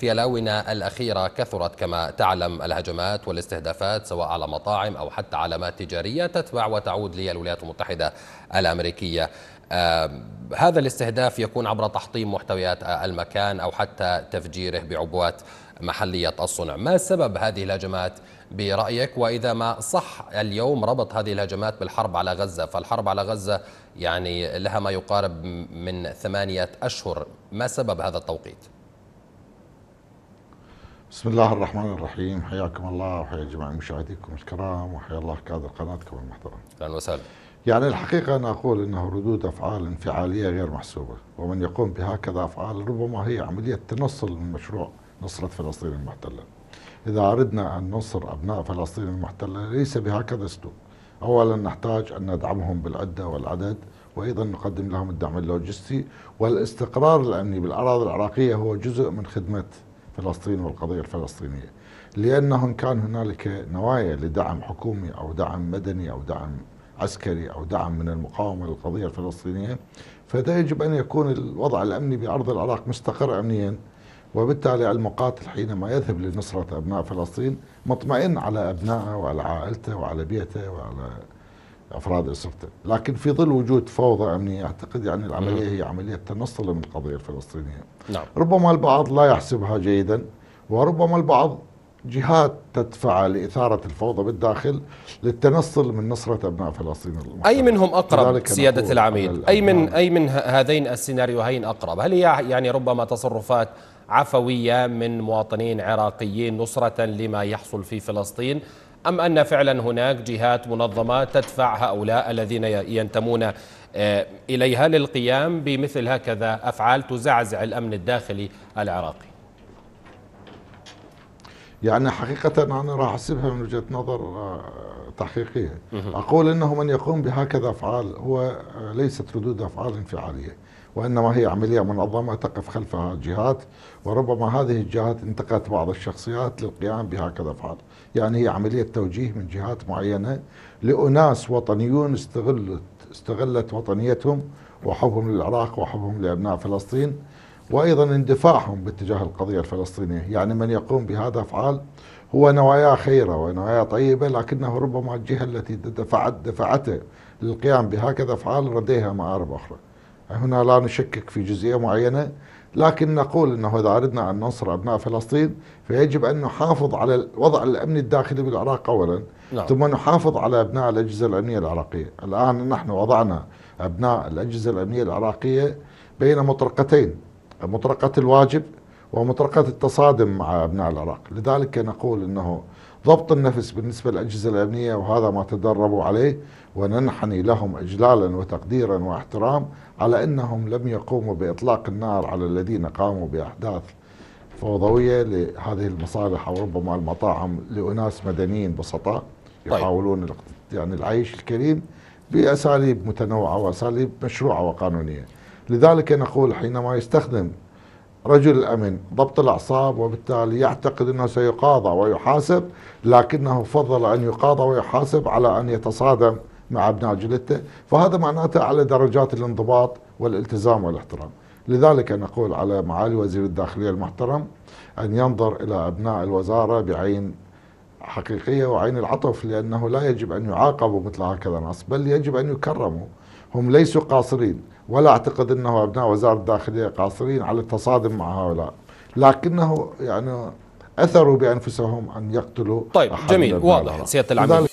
في الآونة الأخيرة كثرت كما تعلم الهجمات والاستهدافات سواء على مطاعم أو حتى علامات تجارية تتبع وتعود للولايات المتحدة الأمريكية آه هذا الاستهداف يكون عبر تحطيم محتويات المكان أو حتى تفجيره بعبوات محلية الصنع ما سبب هذه الهجمات برأيك وإذا ما صح اليوم ربط هذه الهجمات بالحرب على غزة فالحرب على غزة يعني لها ما يقارب من ثمانية أشهر ما سبب هذا التوقيت؟ بسم الله الرحمن الرحيم حياكم الله وحيا جميع مشاهديكم الكرام وحيا الله كادر قناتكم المحترم اهلا وسهلا يعني الحقيقة أنا أقول أنه ردود أفعال انفعالية غير محسوبة ومن يقوم بهكذا أفعال ربما هي عملية تنصل من مشروع نصرة فلسطين المحتلة إذا أردنا أن ننصر أبناء فلسطين المحتلة ليس بهكذا أسلوب أولا نحتاج أن ندعمهم بالعدة والعدد وأيضا نقدم لهم الدعم اللوجستي والاستقرار الأمني بالأراضي العراقية هو جزء من خدمة فلسطين والقضية الفلسطينية لأنه إن كان هنالك نوايا لدعم حكومي أو دعم مدني أو دعم عسكري أو دعم من المقاومة للقضية الفلسطينية فده يجب أن يكون الوضع الأمني بأرض العراق مستقر أمنيا وبالتالي المقاتل حينما يذهب لنصرة أبناء فلسطين مطمئن على أبنائه وعلى عائلته وعلى بيته وعلى افراد اسرته، لكن في ظل وجود فوضى امنيه اعتقد يعني العمليه هي عمليه تنصل من القضيه الفلسطينيه. نعم. ربما البعض لا يحسبها جيدا وربما البعض جهات تدفع لإثارة الفوضى بالداخل للتنصل من نصرة أبناء فلسطين المحترم. أي منهم أقرب سيادة العميد أي من أي من هذين السيناريوهين أقرب هل هي يعني ربما تصرفات عفوية من مواطنين عراقيين نصرة لما يحصل في فلسطين أم أن فعلا هناك جهات منظمة تدفع هؤلاء الذين ينتمون آه، إليها للقيام بمثل هكذا أفعال تزعزع الأمن الداخلي العراقي يعني حقيقة أنا راح أحسبها من وجهة نظر آه، تحقيقية أقول أنه من يقوم بهكذا أفعال هو آه، ليست ردود أفعال انفعالية وإنما هي عملية منظمة تقف خلفها جهات وربما هذه الجهات انتقت بعض الشخصيات للقيام بهكذا أفعال يعني هي عملية توجيه من جهات معينة لأناس وطنيون استغلت استغلت وطنيتهم وحبهم للعراق وحبهم لأبناء فلسطين وأيضا اندفاعهم باتجاه القضية الفلسطينية يعني من يقوم بهذا أفعال هو نوايا خيرة ونوايا طيبة لكنه ربما الجهة التي دفعت دفعته للقيام بهكذا أفعال لديها مآرب أخرى هنا لا نشكك في جزئية معينة لكن نقول أنه إذا أردنا أن ننصر أبناء فلسطين فيجب أن نحافظ على الوضع الأمني الداخلي بالعراق أولا نعم. ثم نحافظ على أبناء الأجهزة الأمنية العراقية الآن نحن وضعنا أبناء الأجهزة الأمنية العراقية بين مطرقتين مطرقة الواجب ومطرقة التصادم مع أبناء العراق لذلك نقول أنه ضبط النفس بالنسبة للأجهزة الأمنية وهذا ما تدربوا عليه وننحني لهم إجلالا وتقديرا واحترام على أنهم لم يقوموا بإطلاق النار على الذين قاموا بأحداث فوضوية لهذه المصالح أو ربما المطاعم لأناس مدنيين بسطاء طيب. يحاولون يعني العيش الكريم بأساليب متنوعة وأساليب مشروعة وقانونية لذلك نقول حينما يستخدم رجل الأمن ضبط الأعصاب وبالتالي يعتقد أنه سيقاضى ويحاسب لكنه فضل أن يقاضى ويحاسب على أن يتصادم مع أبناء جلدته فهذا معناته على درجات الانضباط والالتزام والاحترام لذلك نقول على معالي وزير الداخلية المحترم أن ينظر إلى أبناء الوزارة بعين حقيقية وعين العطف لأنه لا يجب أن يعاقبوا مثل هكذا نص بل يجب أن يكرموا هم ليسوا قاصرين ولا أعتقد أنه أبناء وزارة الداخلية قاصرين على التصادم مع هؤلاء لكنه يعني أثروا بأنفسهم أن يقتلوا طيب جميل واضح سيادة العميد